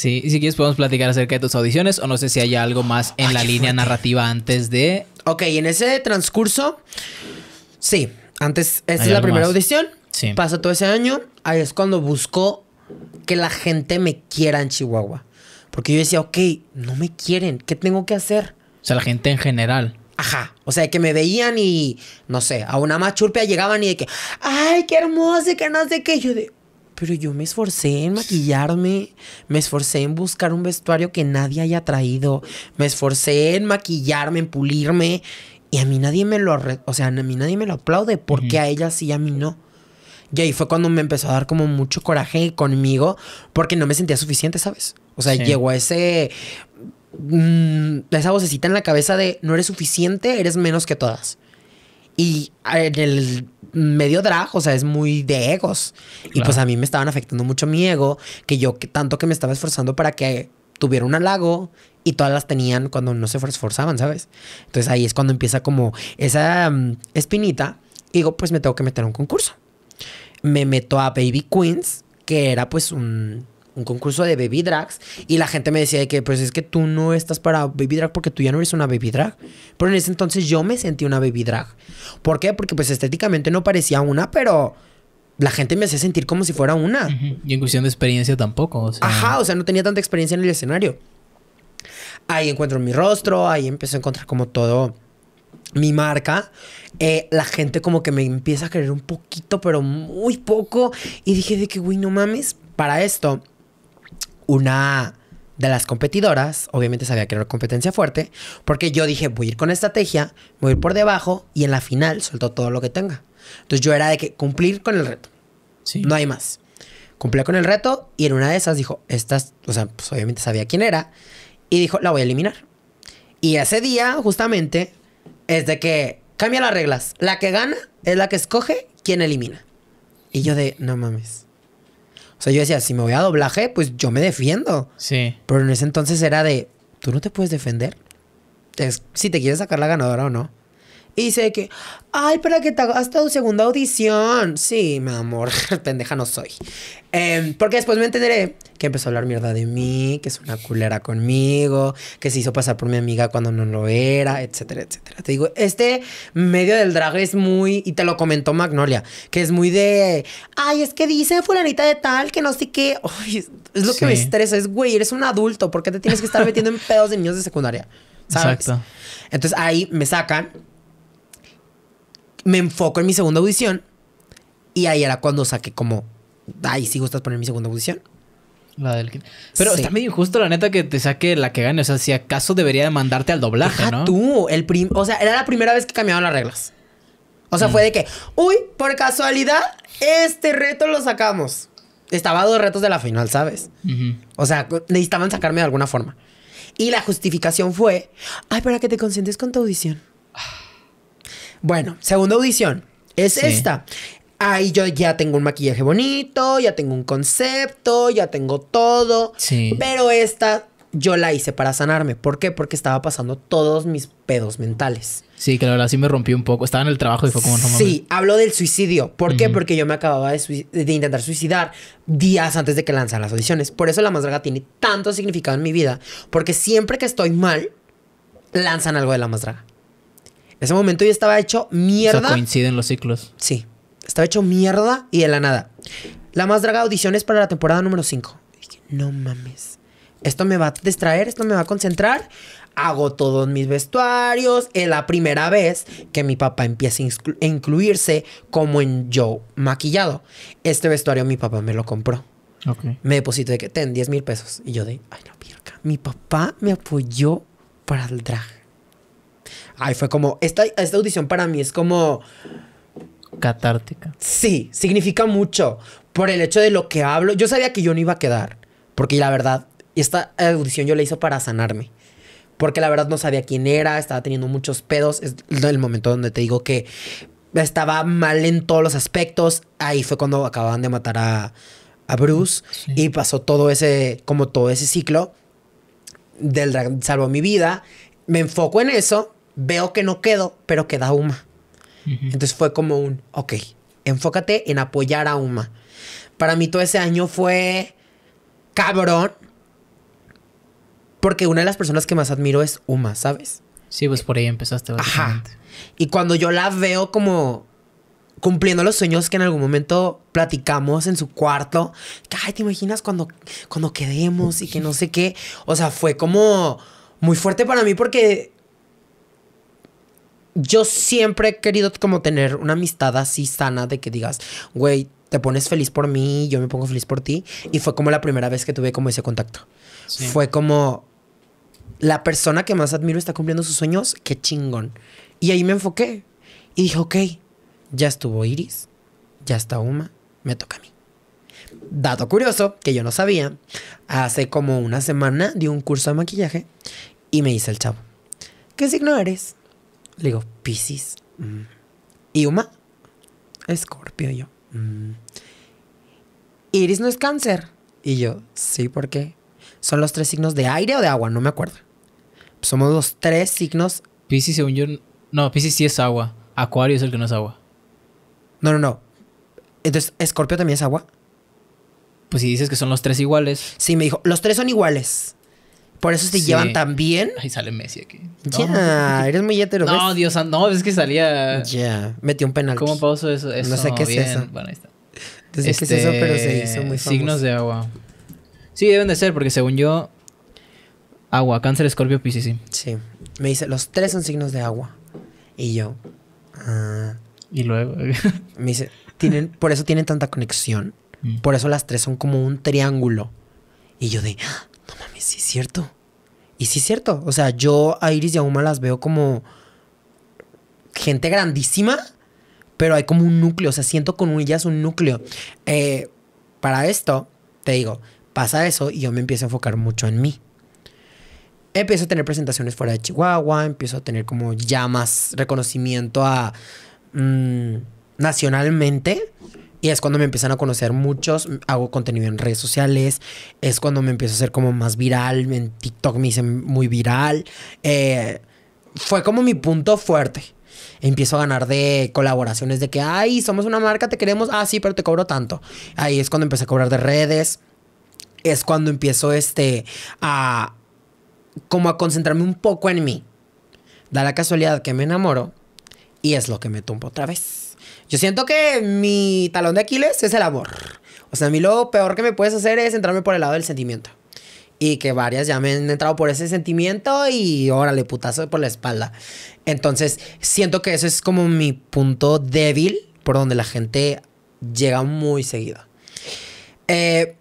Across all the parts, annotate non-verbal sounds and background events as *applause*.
Sí, y si quieres podemos platicar acerca de tus audiciones o no sé si hay algo más en la línea narrativa antes de... Ok, en ese transcurso, sí, antes, esta es la primera audición, sí. pasa todo ese año, ahí es cuando buscó que la gente me quiera en Chihuahua. Porque yo decía, ok, no me quieren, ¿qué tengo que hacer? O sea, la gente en general. Ajá. O sea, que me veían y, no sé, a una más llegaban y de que, ay, qué hermosa, que no sé qué. Yo de, pero yo me esforcé en maquillarme, me esforcé en buscar un vestuario que nadie haya traído, me esforcé en maquillarme, en pulirme, y a mí nadie me lo, o sea, a mí nadie me lo aplaude, porque a ella sí y a mí no. Y ahí fue cuando me empezó a dar como mucho coraje conmigo, porque no me sentía suficiente, ¿sabes? O sea, llegó a ese, mm, esa vocecita en la cabeza de no eres suficiente, eres menos que todas. Y eh, en el medio drag, o sea, es muy de egos. Y pues a mí me estaban afectando mucho mi ego, que yo tanto que me estaba esforzando para que tuviera un halago y todas las tenían cuando no se esforzaban, ¿sabes? Entonces ahí es cuando empieza como esa mm, espinita. Y digo, pues me tengo que meter a un concurso. Me meto a Baby Queens, que era pues un un concurso de baby drags y la gente me decía que pues es que tú no estás para baby drag porque tú ya no eres una baby drag. Pero en ese entonces yo me sentí una baby drag. ¿Por qué? Porque pues estéticamente no parecía una, pero la gente me hacía sentir como si fuera una. Y en cuestión de experiencia tampoco. O sea... Ajá, o sea, no tenía tanta experiencia en el escenario. Ahí encuentro mi rostro, ahí empecé a encontrar como todo mi marca, eh, la gente como que me empieza a querer un poquito, pero muy poco. Y dije de que, güey, no mames, para esto una de las competidoras, obviamente sabía que era una competencia fuerte, porque yo dije, voy a ir con estrategia, voy a ir por debajo y en la final suelto todo lo que tenga. Entonces yo era de que cumplir con el reto. No hay más. Cumplí con el reto y en una de esas dijo, estas, o sea, pues obviamente sabía quién era y dijo, la voy a eliminar. Y ese día, justamente, es de que cambia las reglas. La que gana es la que escoge quién elimina. Y yo de, no mames. O sea, yo decía, si me voy a doblaje, pues yo me defiendo. Sí. Pero en ese entonces era de, tú no te puedes defender. Es si te quieres sacar la ganadora o no. Y dice que, ay, para que te hagas tu segunda audición. Sí, mi amor, *laughs* pendeja no soy. Em, porque después me entenderé. que empezó a hablar mierda de mí, que es una culera conmigo, que se hizo pasar por mi amiga cuando no lo era, etcétera, etcétera. Te digo, este medio del drag es muy, y te lo comentó Magnolia, que es muy de, ay, es que dice fulanita de tal, que no sé qué. Ay, es lo que me estresa, es, güey, eres un adulto, ¿por qué te tienes que estar metiendo en pedos de niños de secundaria? ¿Sabes? Exacto. Entonces ahí me sacan me enfoco en mi segunda audición y ahí era cuando saqué como, ay, si gustas poner mi segunda audición. La del... Pero está medio injusto, la neta, que te saque la que gane. O sea, si acaso debería de mandarte al doblaje, tú. El O sea, era la primera vez que cambiaban las reglas. O sea, fue mm. de que, uy, por casualidad, este reto lo sacamos. Estaba dos retos de la final, ¿sabes? O sea, necesitaban sacarme de alguna forma. Y la justificación fue, ay, para que te consientes con tu audición. Bueno, segunda audición. Es esta. Ahí yo ya tengo un maquillaje bonito, ya tengo un concepto, ya tengo todo. Sí. Pero esta yo la hice para sanarme. ¿Por qué? Porque estaba pasando todos mis pedos mentales. Sí, que la verdad sí me rompí un poco. Estaba en el trabajo y fue como Sí, hablo del suicidio. ¿Por qué? Porque yo me acababa de, intentar suicidar días antes de que lanzan las audiciones. Por eso la más draga tiene tanto significado en mi vida. Porque siempre que estoy mal, lanzan algo de la más draga ese momento yo estaba hecho mierda. O coinciden los ciclos. Sí. Estaba hecho mierda y de la nada. La más draga es para la temporada número 5. no mames. Esto me va a distraer, esto me va a concentrar. Hago todos mis vestuarios. Es la primera vez que mi papá empieza a incluirse como en yo maquillado. Este vestuario mi papá me lo compró. Me deposito de que ten 10 mil pesos. Y yo de, ay, no, pirca. Mi papá me apoyó para el drag. Ay, fue como. Esta, esta audición para mí es como. Catártica. Sí, significa mucho. Por el hecho de lo que hablo. Yo sabía que yo no iba a quedar. Porque la verdad, esta audición yo la hice para sanarme. Porque la verdad no sabía quién era, estaba teniendo muchos pedos. Es el momento donde te digo que estaba mal en todos los aspectos. Ahí fue cuando acababan de matar a, Bruce. Y pasó todo ese, como todo ese ciclo del salvó mi vida. Me enfoco en eso, veo que no quedo, pero queda Uma. Entonces fue como un, ok, enfócate en apoyar a Uma. Para mí todo ese año fue cabrón, porque una de las personas que más admiro es Uma, ¿sabes? Sí, pues por ahí empezaste. Ajá. Y cuando yo la veo como cumpliendo los sueños que en algún momento platicamos en su cuarto, ay, ¿te imaginas cuando, cuando quedemos y que no sé qué? O sea, fue como muy fuerte para mí porque yo siempre he querido como tener una amistad así sana de que digas, güey, te pones feliz por mí, yo me pongo feliz por ti. Y fue como la primera vez que tuve como ese contacto. Fue como, la persona que más admiro está cumpliendo sus sueños, qué chingón. Y ahí me enfoqué. Y dije, ok, ya estuvo Iris, ya está Uma, me toca a mí. Dato curioso, que yo no sabía, hace como una semana di un curso de maquillaje y me dice el chavo, ¿qué signo eres? Le digo, Pisces. Mm. Y Uma, Escorpio, yo. Mm". Iris no es cáncer. Y yo, sí, ¿por qué? Son los tres signos de aire o de agua, no me acuerdo. Somos los tres signos. Piscis, según yo. No, Piscis sí es agua. Acuario es el que no es agua. No, no, no. Entonces, ¿Escorpio también es agua? Pues si dices que son los tres iguales. Sí, me dijo, los tres son iguales. Por eso se llevan tan bien. Ahí sale Messi aquí. Ya, eres muy hétero. No, Dios, no, es que salía. Ya, metió un penal. ¿Cómo pasó eso? No sé qué es eso. Bueno, ahí está. Entonces, ¿qué es eso? Pero se hizo este, muy famoso. Signos de agua. Sí, deben de ser, porque según yo. Agua, cáncer, escorpio, piscis. Sí. sí. Me dice, los tres son signos de agua. Y yo. Ah. y luego. Eh. *laughs* me dice, tienen, por eso tienen tanta conexión. Mm. Por eso las tres son como un triángulo. Y yo de. Pues sí es cierto. Y sí es cierto. O sea, yo a Iris y a Uma las veo como gente grandísima, pero hay como un núcleo. O sea, siento con ellas un núcleo. Eh, para esto, te digo, pasa eso y yo me empiezo a enfocar mucho en mí. Empiezo a tener presentaciones fuera de Chihuahua, empiezo a tener como ya más reconocimiento a, mm, nacionalmente y es cuando me empiezan a conocer muchos, hago contenido en redes sociales, es cuando me empiezo a hacer como más viral, en TikTok me hice muy viral. Eh, fue como mi punto fuerte. Empiezo a ganar de colaboraciones de que, ay, somos una marca, te queremos, ah, sí, pero te cobro tanto. Ahí es cuando empecé a cobrar de redes, es cuando empiezo este, a como a concentrarme un poco en mí. Da la casualidad que me enamoro y es lo que me tumbo otra vez. Yo siento que mi talón de Aquiles es el amor. O sea, a mí lo peor que me puedes hacer es entrarme por el lado del sentimiento. Y que varias ya me han entrado por ese sentimiento y órale, putazo por la espalda. Entonces, siento que eso es como mi punto débil por donde la gente llega muy seguida. Eh,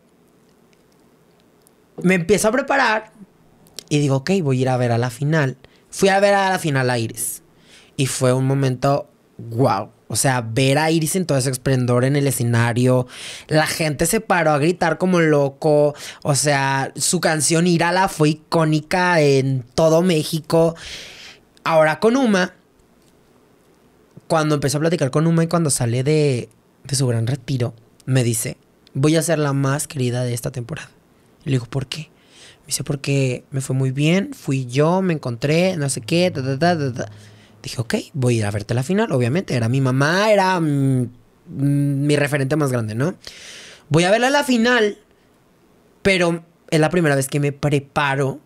me empiezo a preparar y digo, ok, voy a ir a ver a la final. Fui a ver a la final a Iris. Y fue un momento, wow. O sea, ver a Iris en todo ese esplendor en el escenario. La gente se paró a gritar como loco. O sea, su canción Irala fue icónica en todo México. Ahora con Uma, cuando empezó a platicar con Uma y cuando sale de, su gran retiro, me dice, voy a ser la más querida de esta temporada. Y le digo, ¿por qué? Me dice, porque me fue muy bien, fui yo, me encontré, no sé qué, da da da da Dije, ok, voy a ir a verte la final, obviamente. Era mi mamá, era mm, mi referente más grande, ¿no? Voy a verla a la final, pero es la primera vez que me preparo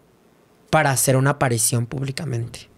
para hacer una aparición públicamente.